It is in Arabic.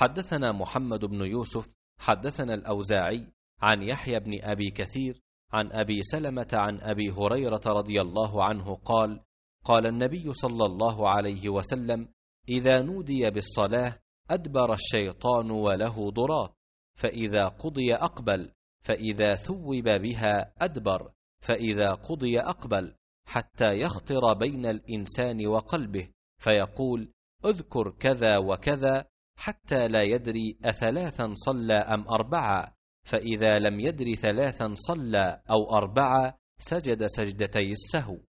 حدثنا محمد بن يوسف حدثنا الاوزاعي عن يحيى بن ابي كثير عن ابي سلمه عن ابي هريره رضي الله عنه قال قال النبي صلى الله عليه وسلم اذا نودي بالصلاه ادبر الشيطان وله ضراط فاذا قضي اقبل فاذا ثوب بها ادبر فاذا قضي اقبل حتى يخطر بين الانسان وقلبه فيقول اذكر كذا وكذا حتى لا يدري أثلاثا صلى أم أربعة فإذا لم يدر ثلاثا صلى أو أربعة سجد سجدتي السهو